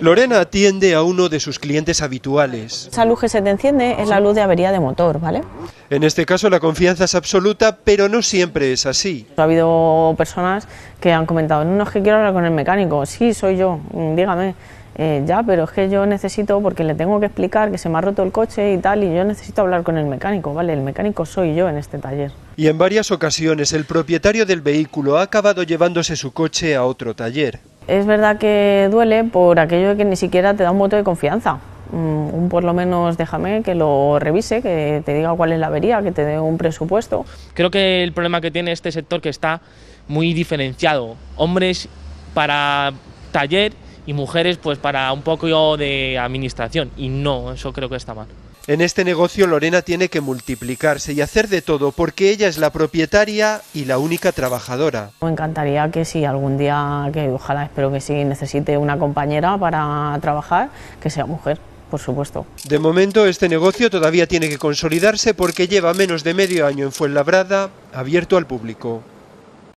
Lorena atiende a uno de sus clientes habituales. Esa luz que se te enciende es la luz de avería de motor, ¿vale? En este caso la confianza es absoluta, pero no siempre es así. Ha habido personas que han comentado, no, es que quiero hablar con el mecánico, sí, soy yo, mm, dígame. Eh, ya, pero es que yo necesito, porque le tengo que explicar que se me ha roto el coche y tal, y yo necesito hablar con el mecánico, ¿vale? El mecánico soy yo en este taller. Y en varias ocasiones el propietario del vehículo ha acabado llevándose su coche a otro taller es verdad que duele por aquello que ni siquiera te da un voto de confianza. Mm, un por lo menos déjame que lo revise, que te diga cuál es la avería, que te dé un presupuesto. Creo que el problema que tiene este sector que está muy diferenciado. Hombres para taller y mujeres pues para un poco de administración y no, eso creo que está mal. En este negocio Lorena tiene que multiplicarse y hacer de todo porque ella es la propietaria y la única trabajadora. Me encantaría que si algún día, que ojalá espero que sí, necesite una compañera para trabajar, que sea mujer. Por supuesto. De momento este negocio todavía tiene que consolidarse porque lleva menos de medio año en Fuenlabrada abierto al público.